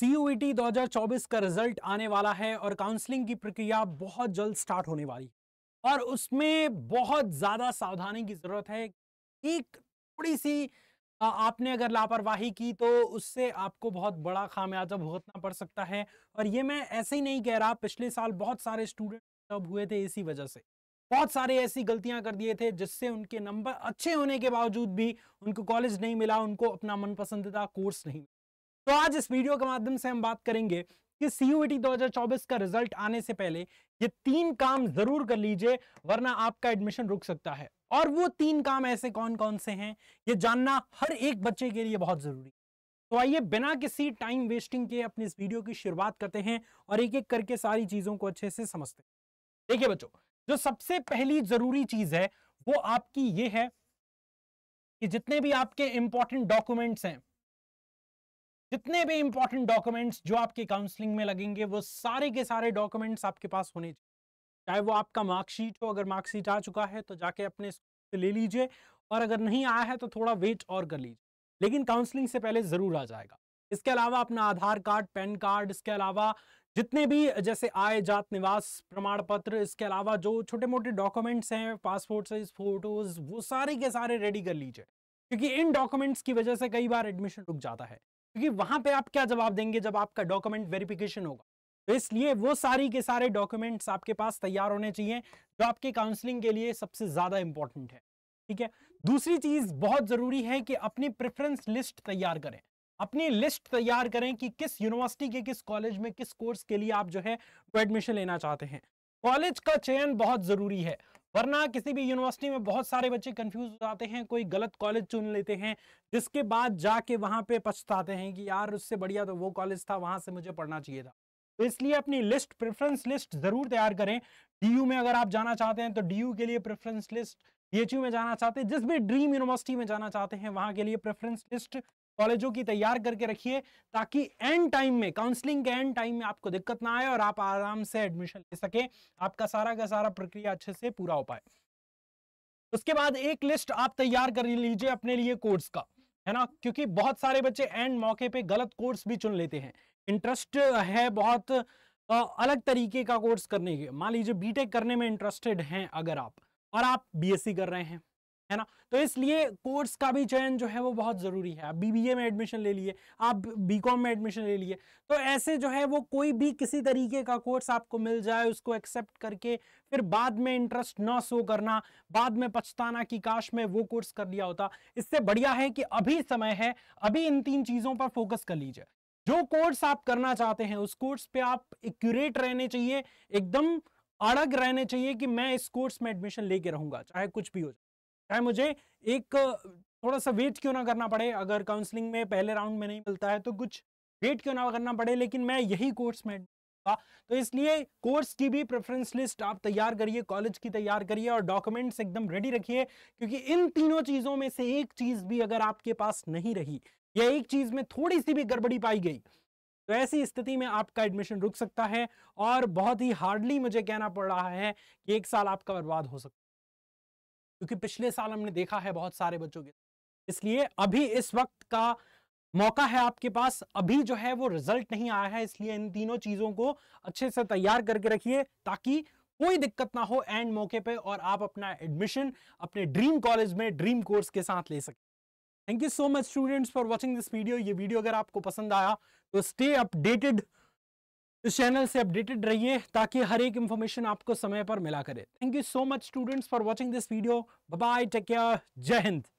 CUET 2024 का result आने वाला है और काउंसलिंग की प्रक्रिया बहुत जल्द स्टार्ट होने वाली और उसमें बहुत ज़्यादा सावधानी की ज़रूरत है एक थोड़ी सी आपने अगर लापरवाही की तो उससे आपको बहुत बड़ा खामियाजा भुगतना पड़ सकता है और ये मैं ऐसे ही नहीं कह रहा पिछले साल बहुत सारे स्टूडेंट डिस्टर्ब हुए थे इसी वजह से बहुत सारे ऐसी गलतियां कर दिए थे जिससे उनके नंबर अच्छे होने के बावजूद भी उनको कॉलेज नहीं मिला उनको अपना मनपसंदीदा कोर्स नहीं तो आज इस वीडियो के माध्यम से हम बात करेंगे कि e सीयूईटी 2024 का रिजल्ट आने से पहले ये तीन काम जरूर कर लीजिए वरना आपका एडमिशन रुक सकता है और वो तीन काम ऐसे कौन कौन से हैं ये जानना हर एक बच्चे के लिए बहुत जरूरी तो आइए बिना किसी टाइम वेस्टिंग के अपने इस वीडियो की शुरुआत करते हैं और एक एक करके सारी चीजों को अच्छे से समझते हैं देखिए बच्चों जो सबसे पहली जरूरी चीज है वो आपकी ये है कि जितने भी आपके इंपॉर्टेंट डॉक्यूमेंट्स हैं जितने भी इंपॉर्टेंट डॉक्यूमेंट्स जो आपके काउंसलिंग में लगेंगे वो सारे के सारे डॉक्यूमेंट्स आपके पास होने चाहिए चाहे वो आपका मार्कशीट हो अगर मार्कशीट आ चुका है तो जाके अपने से ले लीजिए और अगर नहीं आया है तो थोड़ा वेट और कर लीजिए लेकिन काउंसलिंग से पहले ज़रूर आ जाएगा इसके अलावा अपना आधार कार्ड पैन कार्ड इसके अलावा जितने भी जैसे आय जात निवास प्रमाण पत्र इसके अलावा जो छोटे मोटे डॉक्यूमेंट्स हैं पासपोर्ट साइज फोटोज वो सारे के सारे रेडी कर लीजिए क्योंकि इन डॉक्यूमेंट्स की वजह से कई बार एडमिशन रुक जाता है क्योंकि वहां पे आप क्या जवाब देंगे जब आपका डॉक्यूमेंट वेरिफिकेशन होगा तो इसलिए वो सारी के सारे डॉक्यूमेंट्स आपके पास तैयार होने चाहिए जो आपके काउंसलिंग के लिए सबसे ज्यादा इंपॉर्टेंट है ठीक है दूसरी चीज बहुत जरूरी है कि अपनी प्रेफरेंस लिस्ट तैयार करें अपनी लिस्ट तैयार करें कि किस यूनिवर्सिटी के किस कॉलेज में किस कोर्स के लिए आप जो है वो एडमिशन लेना चाहते हैं कॉलेज का चयन बहुत जरूरी है वरना किसी भी यूनिवर्सिटी में बहुत सारे बच्चे कंफ्यूज हो जाते हैं कोई गलत कॉलेज चुन लेते हैं जिसके बाद जाके वहां पे पछताते हैं कि यार उससे बढ़िया तो वो कॉलेज था वहां से मुझे पढ़ना चाहिए था तो इसलिए अपनी लिस्ट प्रेफरेंस लिस्ट जरूर तैयार करें डी में अगर आप जाना चाहते हैं तो डी के लिए प्रेफरेंस लिस्ट पीएचयू में जाना चाहते हैं जिस भी ड्रीम यूनिवर्सिटी में जाना चाहते हैं वहां के लिए प्रेफरेंस लिस्ट कॉलेजों की तैयार करके रखिए ताकि एंड टाइम में काउंसलिंग के एंड टाइम में आपको दिक्कत ना आए और आप आराम से एडमिशन ले सके आपका सारा का सारा प्रक्रिया अच्छे से पूरा हो पाए उसके बाद एक लिस्ट आप तैयार कर लीजिए अपने लिए कोर्स का है ना क्योंकि बहुत सारे बच्चे एंड मौके पे गलत कोर्स भी चुन लेते हैं इंटरेस्ट है बहुत अलग तरीके का कोर्स करने के मान लीजिए बीटेक करने में इंटरेस्टेड हैं अगर आप और आप बीएससी कर रहे हैं है ना तो इसलिए कोर्स का भी चयन जो है वो बहुत ज़रूरी है आप बीबीए में एडमिशन ले लिए आप बीकॉम में एडमिशन ले लिए तो ऐसे जो है वो कोई भी किसी तरीके का कोर्स आपको मिल जाए उसको एक्सेप्ट करके फिर बाद में इंटरेस्ट ना शो करना बाद में पछताना कि काश में वो कोर्स कर लिया होता इससे बढ़िया है कि अभी समय है अभी इन तीन चीज़ों पर फोकस कर लीजिए जो कोर्स आप करना चाहते हैं उस कोर्स पे आप एक्यूरेट रहने चाहिए एकदम अड़ग रहने चाहिए कि मैं इस कोर्स में एडमिशन लेके रहूंगा चाहे कुछ भी हो जाए चाहे मुझे एक थोड़ा सा वेट क्यों ना करना पड़े अगर काउंसलिंग में पहले राउंड में नहीं मिलता है तो कुछ वेट क्यों ना करना पड़े लेकिन मैं यही कोर्स में तो इसलिए कोर्स की भी प्रेफरेंस लिस्ट आप तैयार करिए कॉलेज की तैयार करिए और डॉक्यूमेंट्स एकदम रेडी रखिए क्योंकि इन तीनों चीज़ों में से एक चीज़ भी अगर आपके पास नहीं रही या एक चीज़ में थोड़ी सी भी गड़बड़ी पाई गई तो ऐसी स्थिति में आपका एडमिशन रुक सकता है और बहुत ही हार्डली मुझे कहना पड़ रहा है कि एक साल आपका बर्बाद हो सकता है क्योंकि पिछले साल हमने देखा है बहुत सारे बच्चों के इसलिए अभी इस वक्त का मौका है आपके पास अभी जो है वो रिजल्ट नहीं आया है इसलिए इन तीनों चीजों को अच्छे से तैयार करके रखिए ताकि कोई दिक्कत ना हो एंड मौके पे और आप अपना एडमिशन अपने ड्रीम कॉलेज में ड्रीम कोर्स के साथ ले सके thank you so much students for watching this video ये वीडियो अगर आपको पसंद आया तो स्टे अपडेटेड इस चैनल से अपडेटेड रहिए ताकि हर एक इंफॉर्मेशन आपको समय पर मिला करे thank you so much students for watching this video bye take care जय हिंद